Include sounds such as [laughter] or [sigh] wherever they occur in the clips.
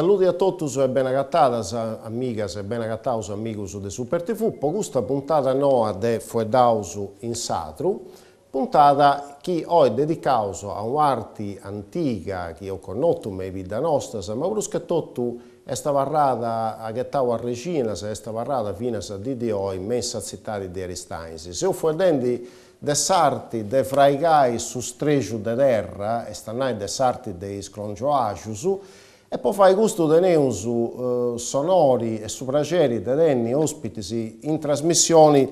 Saluti a tutti e benagattadas, amigas e benagattaus, amigos de Super TV. Per questa puntata nuova de Fuedausu in Satru, puntata che ho dedicato a un'arte antica che ho conosciuto nella vita nostra, ma che tutto è varrata a Ghettau a Regina, è varrata fino a di oggi, messa città di Aristainsi. Se ho fuedendo de sarti de fraigai su stregio de terra, e stanai de sarti de scrongioagiusu, e poi fai gusto tenere su eh, sonori e su piaceri tenenni ospiti in trasmissioni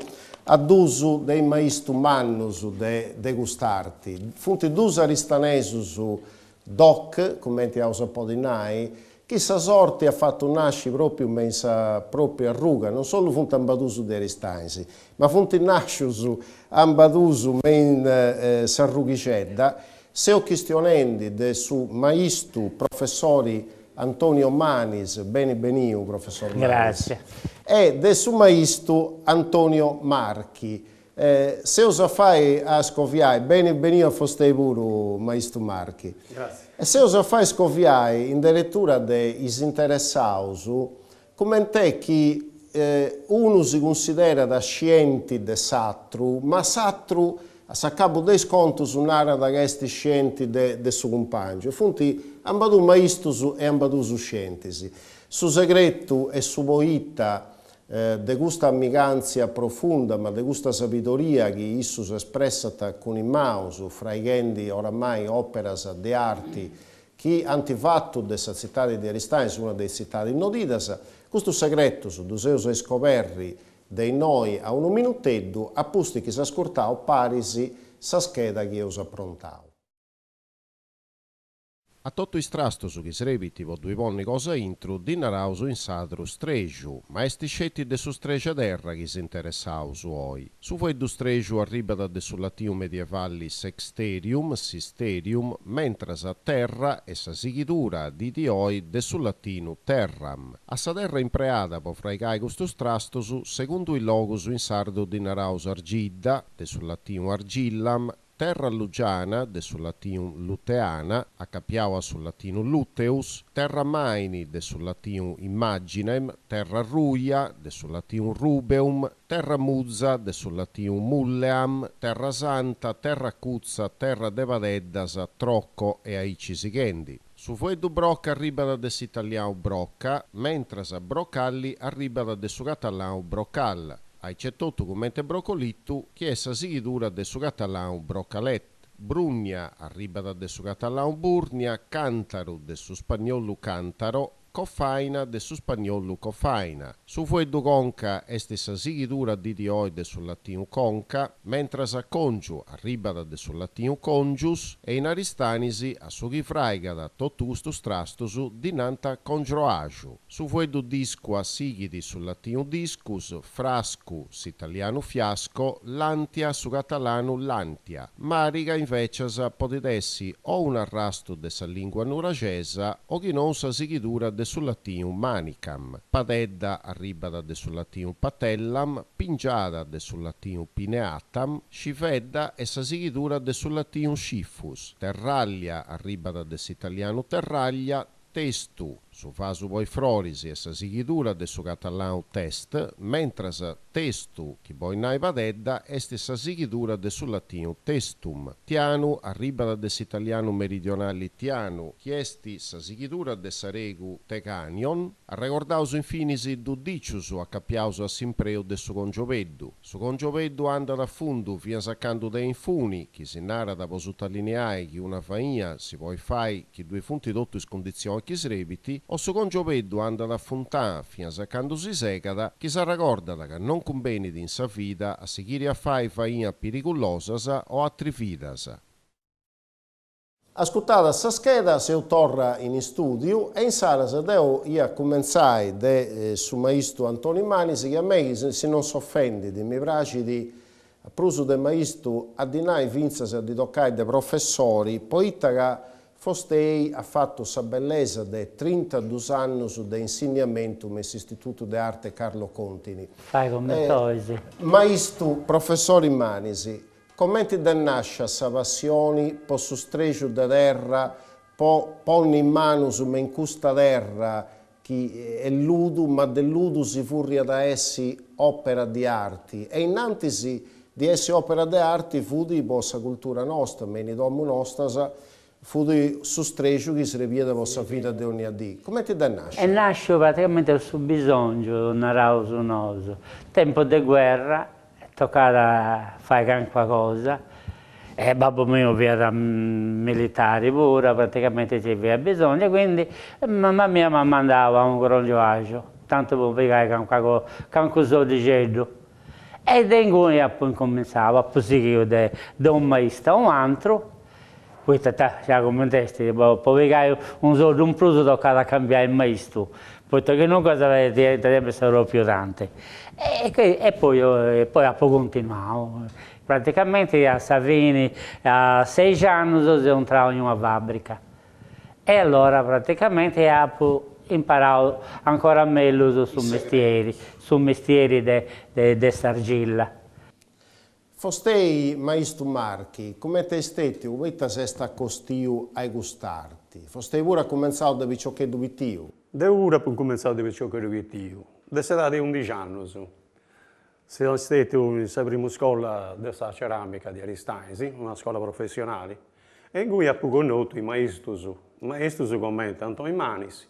ad uso dei maistu umani de degustarti. Funti dus aristanesus doc, commenti a un po' di nai, chissà sorte ha fatto nascere proprio mensa propria ruga, non solo funti ambadusu di aristansi, ma funti nasciusu ambadusu men eh, eh sarrughicedda, Seo Chistionendi, de su maistu professori Antonio Manis, bene beniu, professor Manis. Grazie. E de su maestro Antonio Marchi. Eh, se osa fai a scoviai, bene benio a fostei buru, maistu Marchi. Grazie. E se osa fai scoviai, in direttura de isinteressausu, commentè che eh, uno si considera da scienti de satru, ma satru a s'accabo dei su un'area questi scienti de, de su compagno. Funti ambadu maistus e ambadu su scientisi. Su segreto e su moitta eh, de gusta amicanzia profonda, ma de gusta sabidoria che issus espressa con i maus, fra i gendi oramai operas de arti, che antifatto de sa città di Aristanis, una delle città di Nodidas, questo segreto, du seus escoperri, dei noi a un minuteddu, a se che s'ascoltau parisi sa scheda che io us approntau. A totto istrasto su chi srebitivo due ponni cosa intru, dinarausu in sadru stregiu, ma esti scetti de su stregia terra chi si interessausu oi. Su feddu stregiu da de sull'attiu medievalli sexterium, sisterium, mentre sa terra e sa sigitura di di oi de sul latinu terram. A sa terra impreada po fra i cai custo strastosu, secondo il logus in sardo dinarausu argidda, de sul latinu argillam, terra lugiana, de sul latinum luteana, a capiava sul latino luteus, terra maini, de sul latinum immaginem, terra ruia, de sul latinum rubeum, terra muzza, de sul latinum mulleam, terra santa, terra cuzza, terra devadeddasa, trocco e aicisigendi. Su du Brocca arriva da des italiano Brocca, mentre sa Brocalli arriva da des catalano Brocalla hai Ai 108 commente Brocolittu, chiesa sigidura del suo catalano Brocalet, Brugna arriba da de su catalan Burnia, Cantaro de su spagnolo Cantaro cofaina de su spagnolo cofaina. Su du conca est sa sighitura di dioide sul latino conca, mentre sa congiu arribada de sul latino congius e in aristanisi a su da totustu strastusu dinanta congroaju. Su du disco a sigidi sul latino discus, frascu si italiano fiasco, lantia su catalano lantia. Mariga invece sa potidessi o un arrasto de sa lingua nuragesa o chi non sa di Dessullatium Manicam, Padedda Arribada Dessullatium Patellam, Pingiada Dessullatium Pineatam, Scifedda e Sasigidura Dessullatium Scifus, Terraglia Arribada Desitaliano Terraglia, Testu su fasu poi frorisi e sa sigitura de su catalano test, mentre sa testu, che poi nai padedda, est sa sigitura de su latino testum. Tianu arriba da des italiano meridionali tianu, chiesti sa sigitura de sa regu tecanion, recordausu infinisi dudiciusu a capiausu a simpreo de su congioveddu. Su congioveddu anda da fundu via saccando dei infuni, chi si narra da posuttalineai chi una faia si poi fai chi due funti dotti scondizioni condizione chi srebiti, o suo congio Peddu anda ad Fontà, fino a saccandosi secata, chi si ricorda che non conveni di insafida a seguire a fai faina pericolosasa o a trifidasa. Ascoltata questa scheda, se torna in studio e in sala se devo io commentare de, eh, su maestro Antonio Manisi che a me se, non si offende di mi piace di a pruso del maestro a dinai vinza se di toccare dei professori, poitta che Fostei ha fatto sa bellezza de 32 anni su de insegnamento nell'Istituto di Arte Carlo Contini. Fai commentoisi. Eh, maistu, professore Manisi, commenti da nascia sa passioni po su stregio da terra, po, ponni in mano su men custa terra, chi è ludu, ma dell'udu si furia da essi opera di arti. E innanzi di essi opera di arti fu di bossa cultura nostra, meni domu nostra, fu sostreciu che sarebbe da vostra vita di ogni addì. Come ti da nasce? E nasce praticamente su bisogno, un rauso noso. Tempo di guerra, toccava fare qualche cosa, e babbo mio era mm, militare pure, praticamente ci aveva bisogno, quindi mamma mia mi mandava un grongiaggio, tanto per pagare qualche, qualche soldicello. E da incominciava, così che io da un maestro a un altro, questa età siamo cioè, come testi, devo boh, provare un soldo in più toccare a cambiare il maestro, perché non cosa diventerebbe proprio tante. E, e, poi, e poi ha oh, continuato. Praticamente a Savini a sei anni sono entrato in una fabbrica e allora praticamente ho imparato ancora meglio sul mestiere, sul mestiere di questa argilla. Fostei maestro marchi, come te stetti, uvetta se sta costiu ai gustarti. Fostei pure cominciato da ciò che dubitiu. Da ora ho cominciato da ciò che dubitiu. Da sera di 11 anni. Sono stato in la prima scuola della ceramica di Aristanesi, una scuola professionale, e in cui ho conosciuto i maestri, maestri come Antonio Manis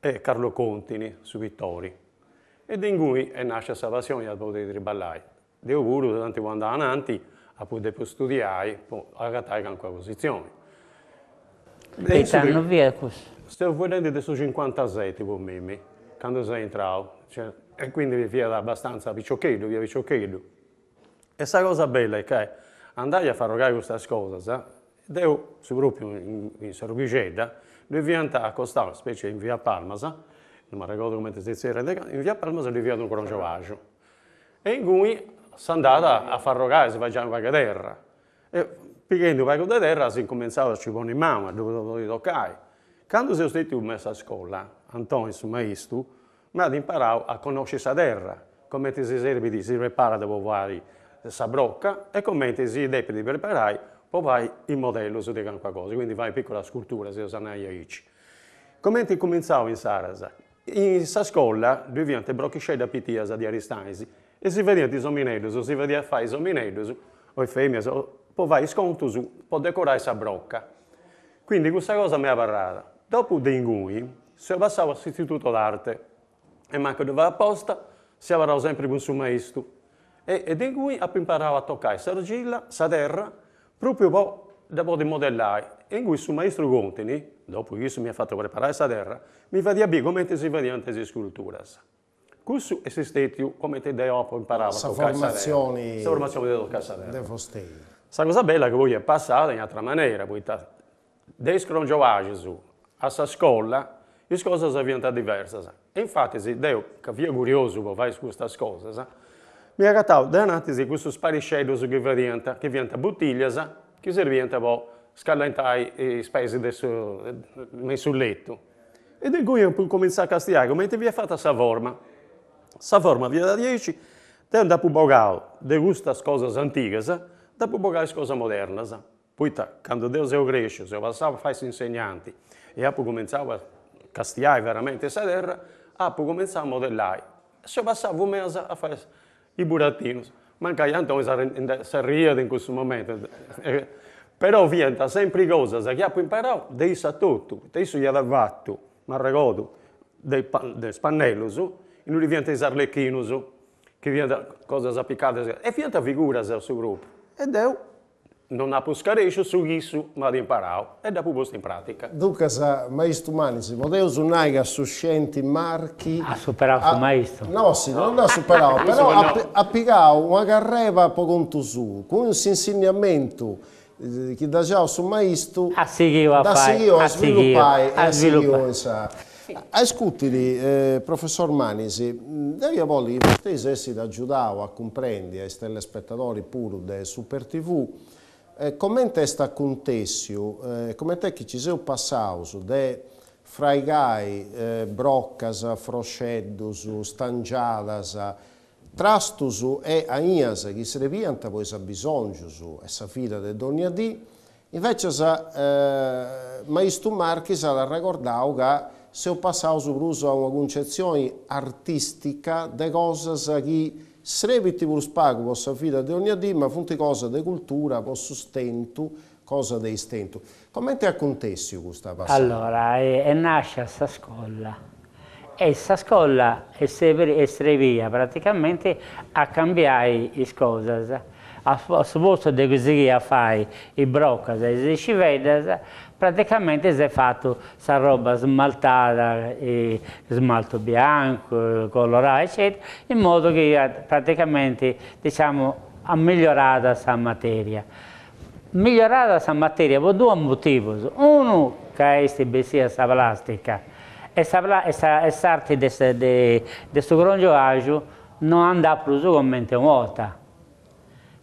e Carlo Contini, su Vittori, E in cui è nasce la passione di poter ballare. Deovuru durante quando avanti ha potuto studiare a gattare con quella posizione. E tanto via così. Stavo vedendo adesso 57 con me, quando sei entrato, cioè, e quindi vi era abbastanza picciocchino, via picciocchino. E questa cosa bella è che andai a far rogare queste cose, eh? Deu, su proprio in, in Sorghigedda, lui vi a costare, specie in via Palmasa, non mi ricordo come si era, in via Palmasa lui vi andava un crongiovaggio. E in cui si è andata a far rogare, si faceva una terra. E pigliando un paio di terra si cominciava a ci pone in mano, dove dovevo toccare. Quando si è stato messo a scuola, Antonio, il maestro, mi ha imparato a conoscere la terra, come si serve, si prepara da provare la brocca e come si deve preparare poi vai il modello su di qualche cosa, quindi fai piccola scultura, se lo sanai a Ici. Come ti cominciavo in Sarasa? In questa scuola, dove viene Brocchiscella Pitiasa di Aristanesi, e si vediate os homineiros, si vedia fare os homineiros, o le femmine, può fare sconto su, può decorare questa brocca. Quindi questa cosa mi ha parlato. Dopo Dingui, sono passato all'istituto d'arte e manco dove apposta, si avrà sempre con suo maestro. E, e Dingui ha imparato a toccare questa argilla, questa terra, proprio per da poter modellare. E in cui suo maestro Contini, dopo che mi ha fatto preparare questa terra, mi fa dire come si vedevano queste sculture. kus es izteicu komiteja un parādu. Informazioni. Informazioni del Casanello. De vostei. Sta cosa bella che voi è passata in altra maniera, voi ta... Descron Gesù, a sa scuola, le cose sono diventate diverse. E infatti, se Deo, che via curioso, vai su queste cose, mi ha raccontato, da un'analisi, questi spariscelli che vengono, che vengono bottiglie, che servono scalentare i spesi nel sul letto. E del cui ho cominciato a castiare, mentre vi è fatta questa forma. Sa forma via da 10, tem da pubogal de gusta as coisas antigas, da pubogal as coisas modernas. Poita, quando Deus é o eu passava faz insegnante, e apo começava a castiar veramente essa terra, apo começava a modelar. Se eu passava um mês a fazer i buratinos, manca então se riam em questo momento. [laughs] Però vienta sempre cose che apo imparato, de isso a tutto, de isso gli ha fatto, ma ricordo, dei, do spannello su, e não non diventano arlecchinos, che diventano coisas appiccate. E é diventano figure figura é suo gruppo. É Ed io non ha puscarecio sou isso, mas imparao. E da posto em prática. Duca sa, ah, maestro Manici, potevo un'aiga su scienti marchi... Ah, [laughs] a superar o maestro. Não, sim, não non ha Mas però ha no. applicato una Com poco contusù, con un insegnamento che da già sul maestro... A seguire a seguir A seguire a seguir A Sì. Ah, Ascutili, eh, professor Manisi, Daria Bolli, tese essi da Giudao a comprendere, ai telespettatori pure de Super TV, eh, commenta questa contessio, eh, come te che ci sei passato de fraigai, eh, broccas, frosceddus, stangiadas, trastusu e aias che servianta poi sa bisogno, e sa fila del donia di, invece sa eh, maistu marchi sa ricordau che seu passaus bruso a una concezione artistica de cose che srebitibus pagubos a vita di ogni dì, ma funti cosa di cultura, con sustento, cosa de istento. Come ti accontessi questa passata? Allora, è, è nasce a Sascolla. E scuola è, è via praticamente a cambiare le cose. A, a posto di così a fare i broccas e le civedas, praticamente si è fatto questa roba smaltata, smalto bianco, colorato, eccetera, in modo che praticamente diciamo, ha migliorato questa materia. Migliorata questa materia per due motivi. Uno, che è questa bestia, questa plastica, e questa arte di questo grongio grongioaggio non andrà più come volta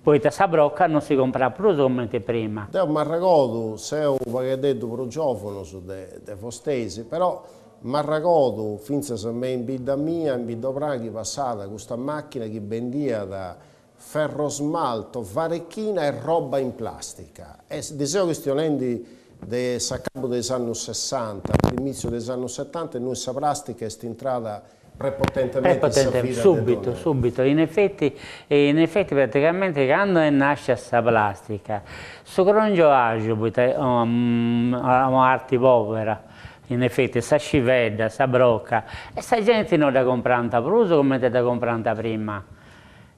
poi questa brocca non si compra più come prima. È un marragodo, se un pacchetto prugiofono su de, de Fostesi, però marragodo, finza se me in vita mia, in bida Praghi, passata questa macchina che vendia da ferrosmalto, varecchina e roba in plastica. E dicevo questionendi del capo degli anni 60, all'inizio degli anni 70, noi questa plastica è entrata prepotentemente, prepotentemente subito, subito. In effetti, in effetti praticamente quando nasce questa plastica, su Crongio Agio, um, oh, mm, arti povera, in effetti, sa scivella, sa brocca, e sa gente non l'ha comprata pruso come l'ha comprata prima.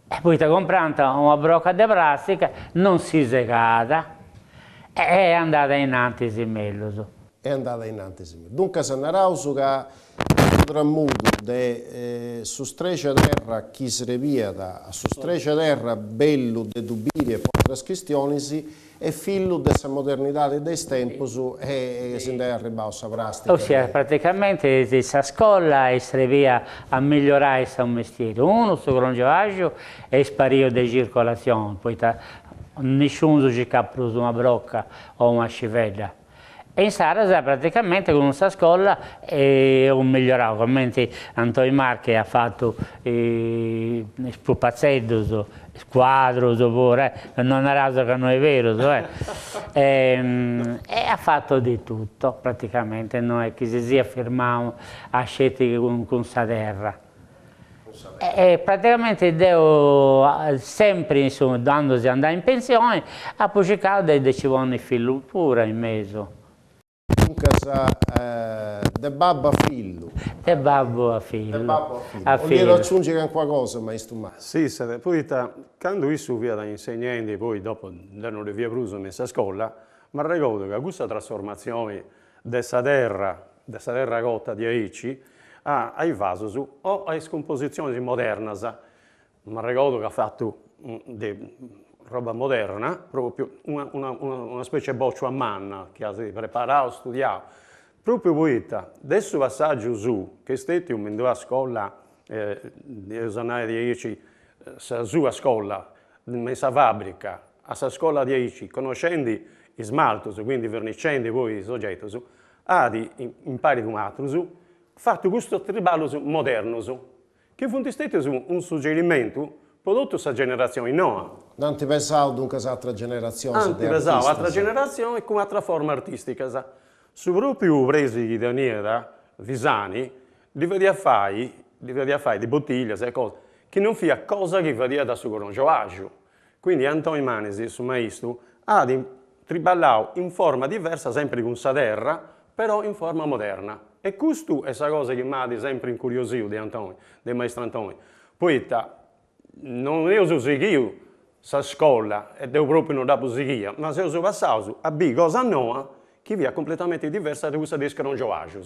E poi l'ha comprata una brocca di plastica non si segata e è andata in antisimmello. È andata in antisimmello. Dunque, se narrauso che Tramudo de eh, sostrecia terra chi sreviata, a sostrecia terra bello de dubiri e potras cristionisi e fillo dessa modernità e dei tempos e, e si è arrivato a prastica. Ossia, praticamente questa scuola e via a migliorare questo mestiere. Uno, su grongiavaggio e spario di circolazione, poi ta, nessuno ci ha preso una brocca o una scivella. E in Sarasa praticamente con un Sascolla e un migliorato, come Antonio Marche ha fatto eh, spupazzetto, squadro, pure, eh, non è raso che non è vero, so, eh. [laughs] e, ehm, e, ha fatto di tutto praticamente, noi che si sia firmato a scelte con, con sa terra. E, praticamente devo eh, sempre, insomma, dandosi andare in pensione, a ha cercato di decivoni filo pure in mezzo eh, De Babbo a Fillo. De Babbo a Fillo. De Babbo a Fillo. Voglio aggiungere ancora qualcosa, maestro Massimo. Sì, sare, purita, quando io subito da insegnanti, poi dopo andando via Bruso messa a scuola, mi ricordo che questa trasformazione della terra, della terra cotta di Aici, a, ai su, o a scomposizioni modernas. Mi ricordo che ha fatto mm, de, roba moderna, proprio una, una, una specie di boccio a manna che si preparava, studiava. Proprio poeta, adesso passaggio su, che stati un mendua a scuola, eh, di dieci, eh, sa su a scuola, messa fabbrica, a sa scuola di dieci, conoscendo i smalto, quindi vernicendi poi i soggetti, ha di impari un altro fatto questo tribalo moderno che fu un un suggerimento prodotto sa generazione no. Non ti pensavo dunque a altra generazione. Non ti pensavo altra generazione con altra forma artistica. Sa. Su proprio presi da Niera, Visani, li vedi a fare, li vedi a fare di bottiglie, sai cose, che non fia cosa che varia da su con agio. Quindi Antonio Manesi, su maestro, ha di triballau in forma diversa, sempre con sa terra, però in forma moderna. E questo è la cosa che mi ha sempre incuriosito di Antonio, del maestro Antonio. Poeta non io sono sicuro sa scuola e devo proprio non da poesia, ma se io passato a B cosa nuova che via completamente diversa da questa ho Scrongiovagio.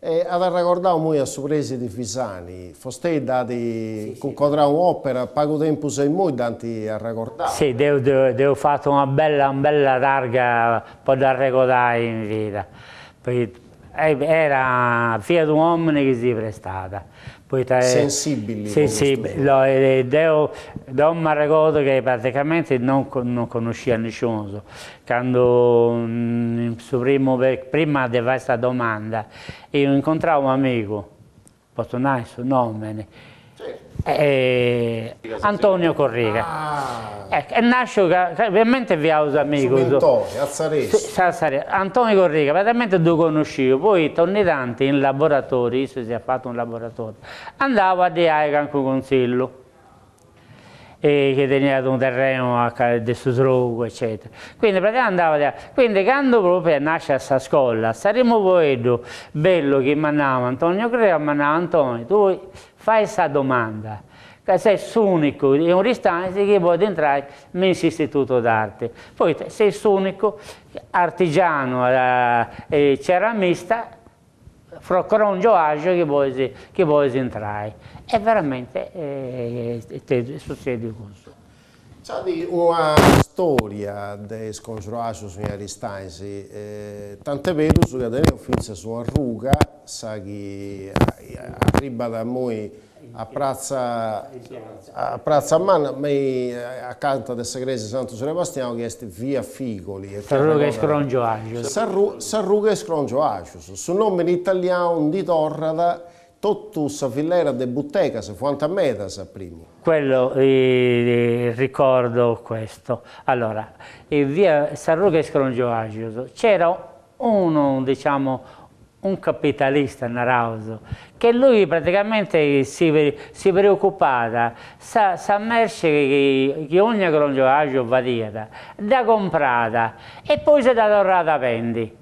E aveva ricordato noi a sorpresa di Fisani, foste dati sì, sì. un'opera, poco tempo sei noi tanti a ricordare. Sì, devo, devo, devo fare una bella, una bella targa, poi da ricordare in vita. Perché eh, era figlio di un uomo che si è prestata. Poiché, Sensibili. Sì, sì, no, ed è un che praticamente non, non conosceva nessuno. Quando mm, primo, prima di fare questa domanda, io incontravo un amico, posso dare il suo nome, eh, eh, Antonio Corriga. Ah. Ecco, e nasce veramente via un amico. Mentone, Azzaresco. Antonio Corriga, praticamente due conoscevo, poi torni tanti in laboratorio, se si è fatto un laboratorio, andavo a dire anche un consiglio che teneva un terreno a Dessusrogo, eccetera. Quindi praticamente andava Quindi quando proprio nasce questa scuola, saremo poedo, bello che mandava Antonio Crea, mandava Antonio, tu fai questa domanda che sei l'unico e un ristante che vuoi entrare in istituto d'arte. Poi sei l'unico artigiano eh, e ceramista fra un agio che vuoi, che vuoi entrare. E veramente eh, succede questo. C'è una storia dei scongiurati signori Stanzi, eh, tant'è vero che adesso finisce su Arruga, sa che arriva da noi a Piazza, a Piazza Man, ma eh, accanto al Segrese Santo Sebastiano che è via Figoli. Sarruga e Scrongio Agius. Sarruga e Scrongio Agius. Su nome in italiano di Torrada, tottus fillera de buttecas, quanta metas a primi. Quello, eh, ricordo questo. Allora, via Sarruga e Scrongio Agius c'era uno, diciamo, un capitalista Narauso, che lui praticamente si, si preoccupava, sa, sa merce che, che ogni grongiaggio va dieta, da comprata e poi si è dato a vendi.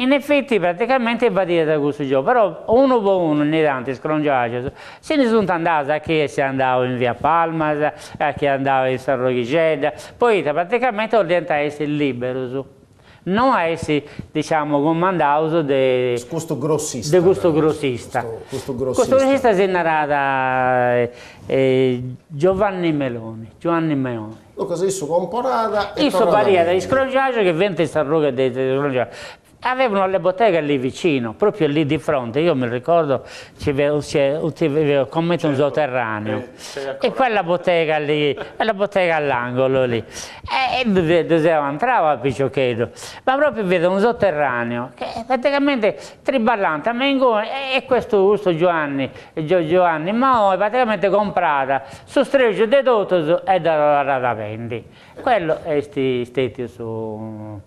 In effetti praticamente va dieta questo gioco, però uno per uno ogni tanto scrongiaggio, se ne sono andati a chi si andava in via Palmas, a chi andava in San Rochicella, poi praticamente ho diventato libero. Su non a essere, diciamo, comandato di... Questo grossista. Di questo grossista. Questo, grossista. grossista si narrata eh, Giovanni Meloni. Giovanni Meloni. Lo che si comporata e Io sono variata di scrogiaggio che vente sta roga di scrogiaggio. Avevano le botteghe lì vicino, proprio lì di fronte, io mi ricordo c'è come un certo. sotterraneo eh, e quella bottega lì, quella bottega all'angolo lì e, e dove a Picciocchedo, ma proprio vedo un sotterraneo che è praticamente triballante, mengo, e questo gusto Giovanni, Gio, Giovanni, ma ho praticamente comprata su stregio dedotto e da, da, da, da vendi. Quello è stato su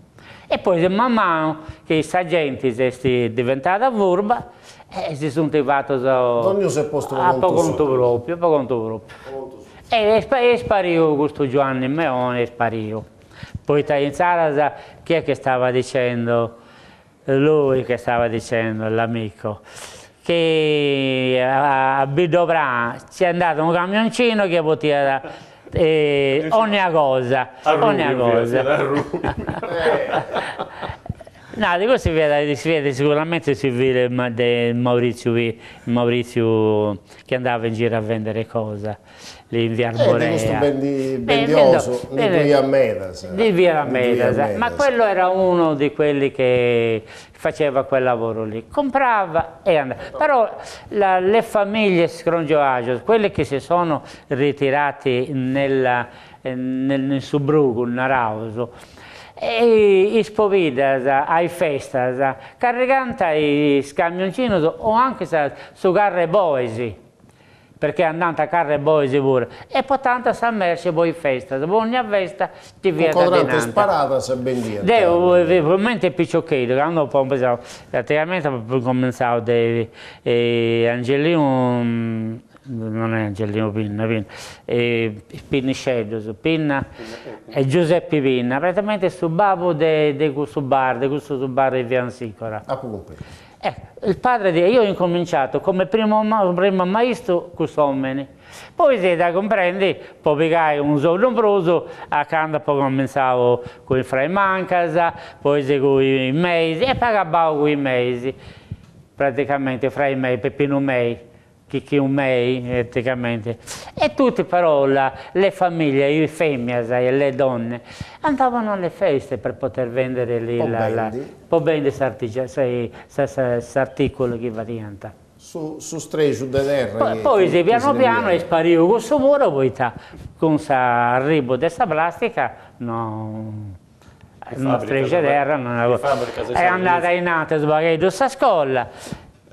e poi man mano che questa gente è diventata furba, eh, si sono arrivati a... Non mi a poco conto proprio, poco conto proprio. E, e sparivo questo Giovanni Meone, sparivo. Poi in sala, chi è che stava dicendo? Lui che stava dicendo, l'amico che a Bidobra c'è andato un camioncino che poteva eh, ogni cosa, arrubi, ogni cosa. [laughs] No, di questo si vede, si vede sicuramente si vede Maurizio, Maurizio, che andava in giro a vendere cose lì in via eh, Arborea. Eh, questo bendi, eh, bendioso, di via Medas. ma quello era uno di quelli che faceva quel lavoro lì, comprava e andava. Però la, le famiglie scrongioagio, quelle che si sono ritirate nella, eh, nel, nel Subrugo, in Arauso, e spovida ai feste, carregando i camioncini o anche su carre boesi perché andando a carre boesi pure e potendo a merce poi festa ogni festa ti viene da dinante sparata se ben dire devo eh, eh, è picciocchino quando ho pensato praticamente ho cominciavo eh, Angelino mm, non è Angelino Penna, Penna eh, Pennicello, Penna, è Giuseppe Penna, praticamente è sto babbo di questo bar, di questo bar di Via Ansicora. Ah, eh, il padre dice, io ho incominciato come primo, ma, primo maestro customeni, poi se da comprendi, poi pegai un sovrombroso, accanto poi cominciavo con il fray Mancasa, poi con i mesi, e poi con i mesi, praticamente fra i mei, Pepino Mei che chiumei praticamente. E tutte parole, le famiglie, i femmine e le donne andavano alle feste per poter vendere lì l'articolo che varianta. Su, su stregio dell'erra. Poi, eh, poi che, piano piano è sparito questo muro, poi ta, con l'arrivo di questa plastica non non strisce terra, È andata in alto sbagliato questa scuola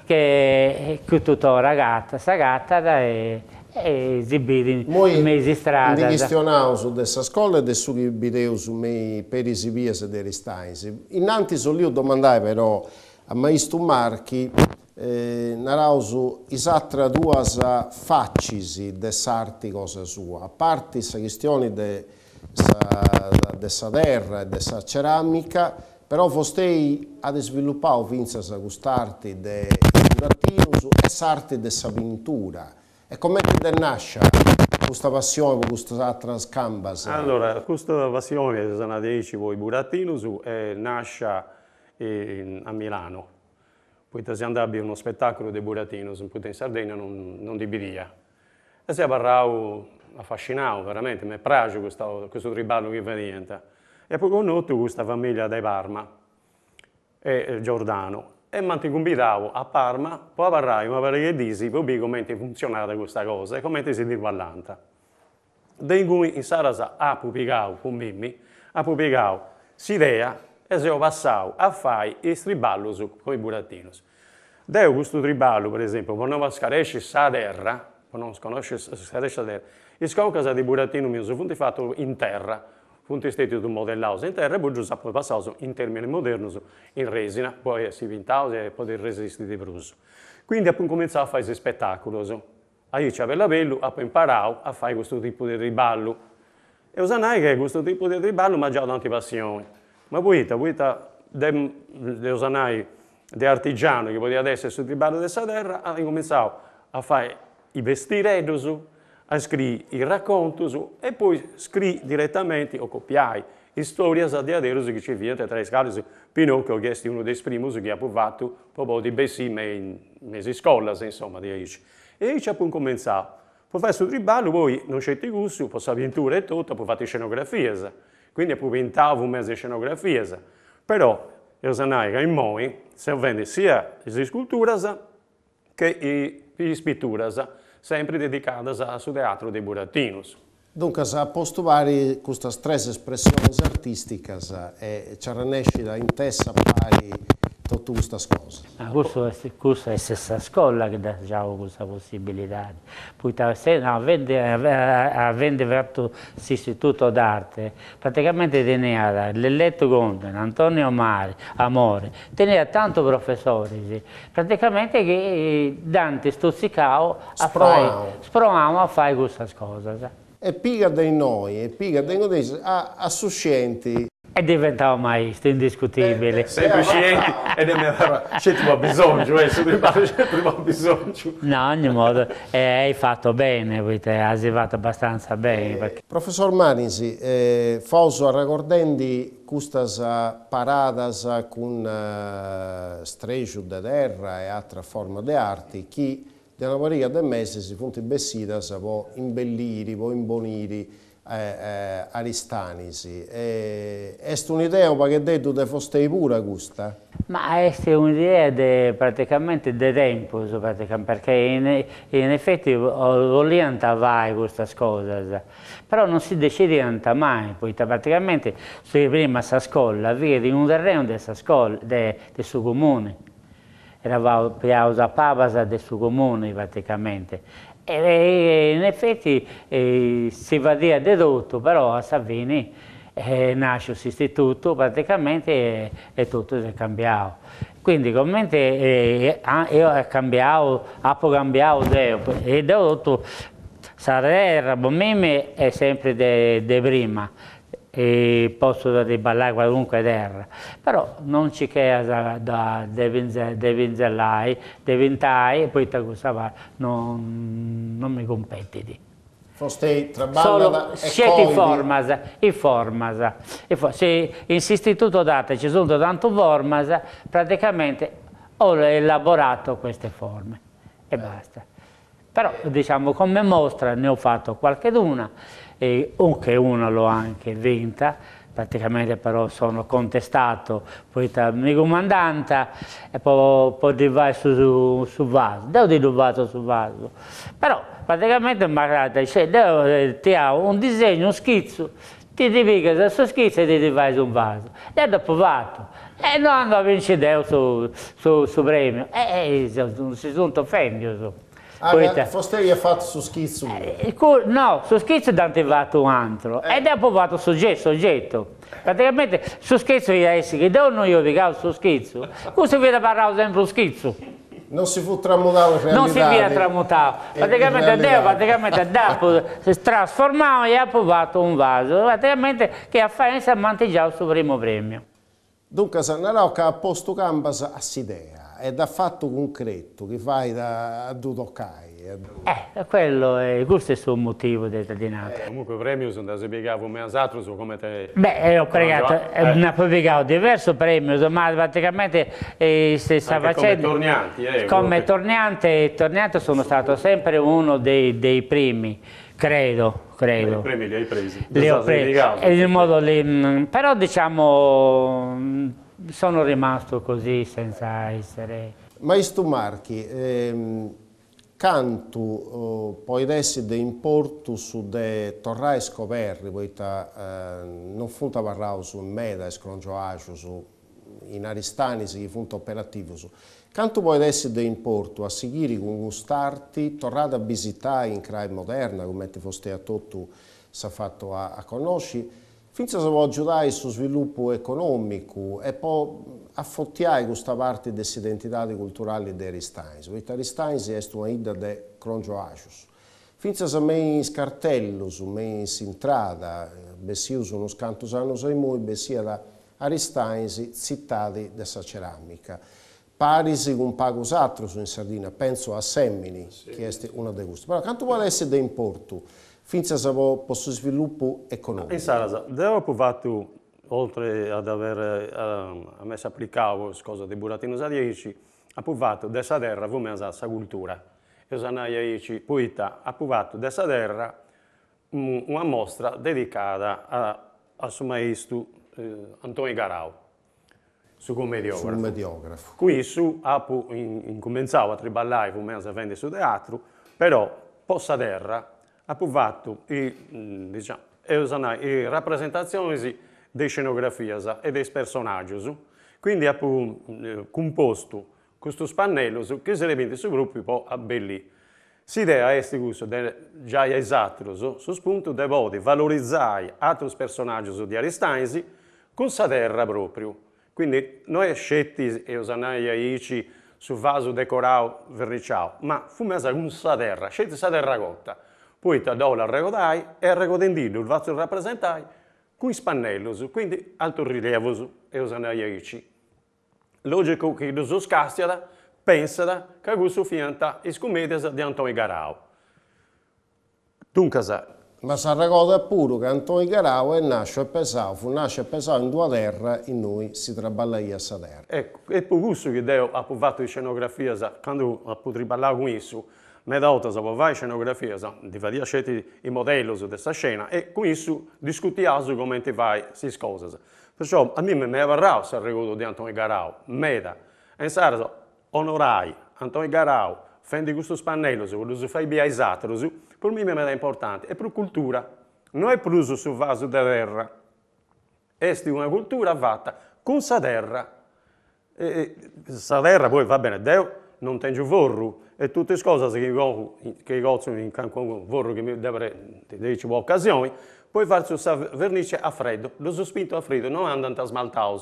che è tutta una ragazza, questa gatta e, e esibire in mesi strada. Noi questioniamo su questa scuola e su chi video su me per esibire se deri staisi. Innanzi solo io domandai però a Maestro Marchi eh, narausu isatra duas faccisi de sarti cosa sua, a parte questa questione de sa, de terra e della ceramica, però vostei ha sviluppato vinza sa gustarti de Gratinus è arte dessa pintura. E come ti è nasce questa passione per queste altre scambas? Allora, questa passione che sono dici voi Buratinus è, nasce in, a Milano. Poi si andava a uno spettacolo di Buratinus, in Sardegna non, non di Bidia. E si parlava, affascinato veramente, mi piace questo, questo riballo che veniente. E poi ho conosciuto questa famiglia dei Parma e Giordano e mentre combinavo a Parma, poi parlai una parecchia di disi proprio come funzionava questa cosa e come si all'altra. Da cui in Sarasa ha pubblicato con Mimmi, ha pubblicato l'idea e si è passato a fare il triballo con i burattini. Da questo triballo, per esempio, per non scaresci sa terra, per non conosce la terra, il sconcaso di burattino mio sono fatto in terra, di modellare in terra e Burgius ha poi passato in termini moderni in resina, poi si vintaus e poi resisti di bruso. Quindi abbiamo cominciato a fare spettacoli. Io ci avevo bello, ho imparato a fare questo tipo di riballo. E osanai che questo tipo di riballo mi ha già tante passioni. Ma poi, guita, de osanai, de artigiano che poteva essere sul riballo della terra, ho cominciato a fare i vestiti, a scrivere il racconto e poi scrivi direttamente o copiai storia a diaderos che ci viene tra i scali. Pinocchio che è uno dei primi che ha provato proprio di besime in mesi scolla, insomma, di Aici. E Aici ha poi cominciato. Poi fare il riballo, poi non c'è il gusto, poi avventura e tutto, poi fate scenografie. Quindi poi pintavo un mese scenografie. Però, io sanai che in Moi si vende sia le sculture che le pitture sempre dedicata al Teatro dei Buratinos. Dunque, a posto vari queste tre espressioni artistiche, e eh, ci riesce da in testa pari tutta questa cosa. Ah, questo, questo è la stessa scuola che dà diciamo, questa possibilità. Poi se no, avendo fatto l'istituto d'arte, praticamente teneva l'eletto Conte, Antonio Mari, Amore, teneva tanto professori, sì. praticamente che eh, Dante stuzzicava a fare, a fare questa cosa. Sì. E piga dei noi, e piga dei noi, a, a suscenti e diventava maestro, indiscutibile. Eh, sempre scendi e nemmeno scendi ma bisogno, eh, se devi fare scendi ma bisogno. No, ogni modo, eh, hai fatto bene, hai fatto abbastanza bene. Eh, perché... Professor Manisi, eh, Fauso Arracordendi, custas paradas con uh, stregio de terra e altre forme di arti, chi della varia del mese si fonte bessida può imbellire, può imbonire, eh, eh Aristanisi. E, è un'idea che detto te foste pure questa? Ma è un'idea praticamente di tempo, perché in, in effetti vogliamo fare questa cosa, però non si decide mai, perché praticamente se prima questa scuola vedi un terreno di scuola, del de suo comune, eravamo a Pavasa del suo comune praticamente, e in effetti eh, si va via dedotto, però a Savini eh, nasce un istituto, praticamente e, e tutto è cambiato. Quindi ovviamente eh, io cambiato, ho cambiato e dedotto, Sarerra, Bomimi è sempre di prima e posso possono riballare qualunque terra, però non ci crea da, da devinzellai, devintai e poi questa non, non mi competiti. Foste Traballa e Siete in formas, in formas. Se in istituto date ci sono tanto formas, praticamente ho elaborato queste forme e eh. basta. Però diciamo come mostra ne ho fatto qualche d'una e che uno lo anche vinta, praticamente però sono contestato, poi mi comandanta e poi, poi arrivare su, su, su vaso, devo dire su vaso, però praticamente magari cioè, devo, eh, ti ha un disegno, un schizzo, ti se questo schizzo e ti arrivare su vaso, e dopo provato. E non andò a vincere su, su, premio, e, e non si sono offendi. Ah, questa. Fosteria ha fatto su schizzo? Eh, no, su schizzo Dante fatto un altro eh. e dopo fatto soggetto, soggetto. Praticamente su schizzo gli essi che devono io regalo su schizzo, così vi parlare sempre su schizzo. Non si fu tramutato cioè, Non si viene tramutato. Eh, praticamente eh, Deo praticamente dopo [laughs] si trasformava e ha provato un vaso, praticamente che a Faenza ha manteggiato il suo primo premio. Dunque Sannarocca ha posto Cambas a Sidea è da fatto concreto che fai da Dudokai. Eh. eh, quello è, questo è il suo motivo di cittadinanza. Eh, comunque il premio sono andato a spiegare come Asatro, so come te... Beh, eh, ho pregato, eh. ho eh. pregato diverso premio, ma praticamente eh, si sta Anche facendo... Come tornianti. Eh, come torniante, torniante sono stato sempre uno dei, dei primi, credo credo. I premi li hai presi. Li ho presi. In modo, mm, però diciamo sono rimasto così senza essere... Maestro Marchi, ehm, cantu eh, poi essere importu su de torrai scoperri, poita eh, non funta parlavo su meda e su in Aristani si funta operativo su. Cantu poi essere importu a seguire con gustarti, tornare a visitare in crai moderna, come ti foste a tutto, si è fatto a, a conoscere, Finza sa può aiutare sul sviluppo economico e può affrontare questa parte delle identità culturali di Aristains. Perché Aristains è una idea di Crongio Asius. Finza sa mei scartello, su mei intrada, su uno scanto sano sai mui, sia da Aristains, cittadi dessa ceramica. Parisi con pago su in Sardina, penso a Semmini, sì. che è una di queste. Però quanto vuole essere di importo? finché sarò posso sviluppo economico. In Sarasa, dopo fatto, oltre ad aver eh, a messo applicato cosa di Buratino Sadieci, ha provato questa terra come sa sa cultura. E sono Iaici, poeta, ha provato questa terra mm, una mostra dedicata al suo maestro eh, Antonio Garau su commediografo. Su mediografo. Qui su Apu in, in a triballare come si vende su teatro, però possa terra approvato e, mm, diciamo, e rappresentazioni delle scenografie e dei personaggi. Quindi ha eh, composto questo pannello che si sarebbe su gruppi un po' abbelliti. L'idea è che già esatto, su spunto devo valorizzare altri personaggi di Aristanesi con la terra proprio. Quindi è scelto e osanai aici vaso decorato verniciato, ma fumesa con sa terra, scetti sa terra cotta poi ti Poita dola regodai e regodendino il vazzo rappresentai cui spannello, quindi alto rilievo e osanaiaici. Logico che lo soscastiada pensa che questo fianta is comedias di Antonio Garau. Dunque, ma si ricorda pure che Antonio Garau è nato e pesato, fu nato e pesato in due terre e noi si traballaia a terra. Ecco, è per questo che Deo ha fatto le scenografie quando ha potuto parlare con questo nedolta sa po fare scenografia, sa di fadia scetti i modelli su questa scena e con isso discutiamo come ti fai queste cose. Perciò a me mi avrà varrato il ricordo di Antonio Garau, meta. E sarà onorai Antonio Garau, fendi questo spannello, se vuoi fare quello fai biaisatelo, per me è importante, è per cultura, non è per uso sul vaso di terra. È una cultura fatta con sa terra. E, sa terra poi va bene, Deo non tengo vorru, e tutte le cose che i gozo in cancun vorrei che mi deve occasioni, poi farsi un vernice a freddo, lo spinto a freddo, non andando a smaltare.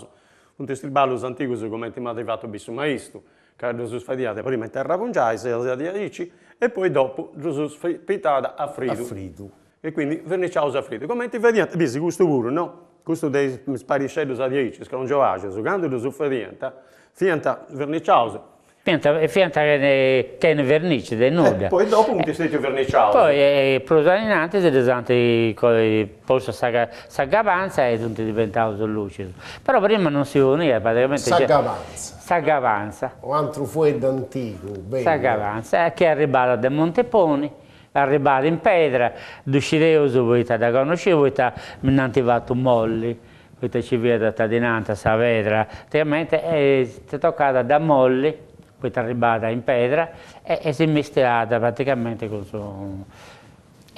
Un testiballo antico come ti è arrivato bisu maestro, che lo sfadiate prima in terra con se e poi dopo lo sospintata a freddo. A freddo. E quindi vernice a freddo. Come ti vediate, bisi questo puro, no? Questo dei spariscelli a diarici, scrongiovagio, giocando lo soffriente, fianta verniciaus piantare, piantare ten vernici del nulla. Eh, poi dopo un testeggio eh, verniciato. Poi è prosalinante e desante con posto s'aggavanza e tutti diventavano lucido. Però prima non si univa praticamente. S'aggavanza. S'aggavanza. O altro fuoco antico. S'aggavanza, eh, che arrivava da Monteponi arrivare in pedra, d'uscire su volta da conoscere, volta mi hanno fatto molli, volta ci vedo da Tadinanta, Savedra, praticamente eh, è toccata da molli poi tarbata in pedra e, e si è mistelata praticamente con su...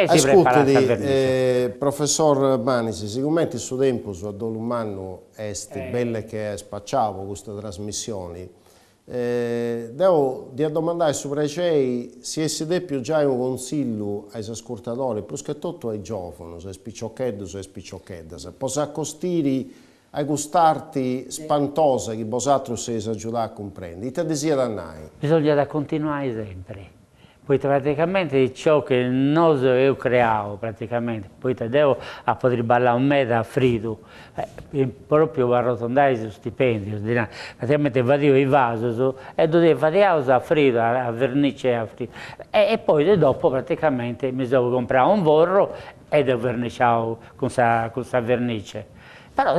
E si Ascoltati, eh, professor Manisi, siccome il suo tempo su Addolumanno è eh. belle che spacciavo queste trasmissioni, eh, devo di domandare su Precei se si dà già un consiglio ai ascoltatori, più che tutto ai giovani, se è spicciocchetto, se è spicciocchetta, se possa accostare ai gustarti spantosa che Bosatru si esagerà comprende. Ti te desideranai. Bisogna continuare sempre. Poi praticamente ciò che noi io creavo praticamente, poi te devo a poter ballare un mese a frito, eh, proprio arrotondare i stipendi, praticamente vado i vaso e dovevo fare a frito, a vernice a frito. E, e poi dopo praticamente mi devo comprare un vorro e devo verniciare con questa vernice. Però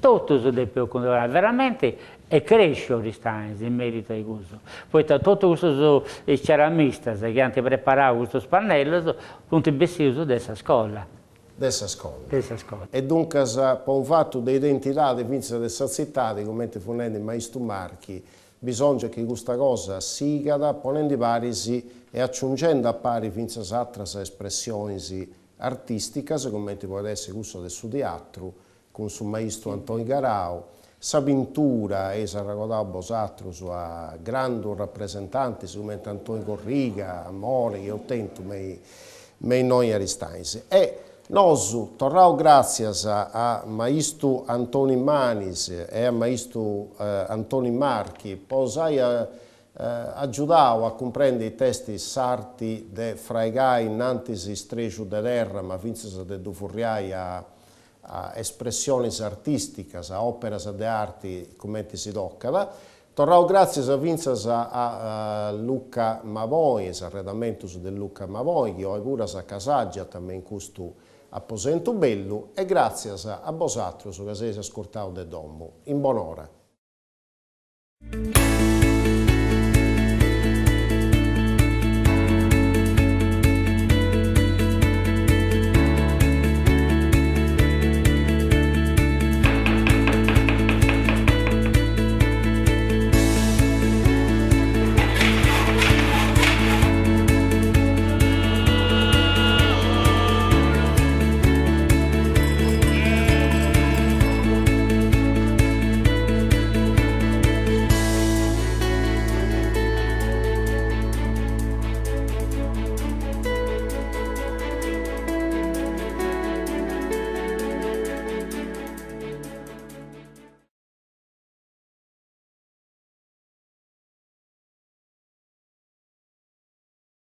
tutto si deve controllare, veramente e cresce Oristans in merito ai gusto. Poi tutto questo eh, ceramista che hanno preparato questo spannello, tutto il vestito della scuola. Dessa scuola. Dessa scuola. E dunque per un fatto di identità di vince della città, come fornendo il maestro Marchi, bisogna che questa cosa sigada ponendo i parisi e aggiungendo a pari vince altre espressioni artistiche, come può essere questo del suo teatro, con su maestro Antonio Garau. pintura e Sarragodà Bosatros a grande rappresentante, sicuramente Antonio Corriga, Amore, io tento, ma noi aristainsi. E Nosu, tornao grazie a, a maestro Antonio Manis e a maestro eh, Antonio Marchi, posai a, eh, eh aiutavo a comprendere i testi sarti de Fraigai, Nantis, Streciu de Terra, ma Vinces de Dufurriai a a expressiones artísticas, a óperas de arte, comente si doccava. Torrau grazie a Vinzas a, a Luca Mavoies, arredamentus del Luca Mavoi, io auguras a Casaggia, también custu a apposento bello, e grazie a Bosatrius, che si è ascoltato de domo. In buon'ora.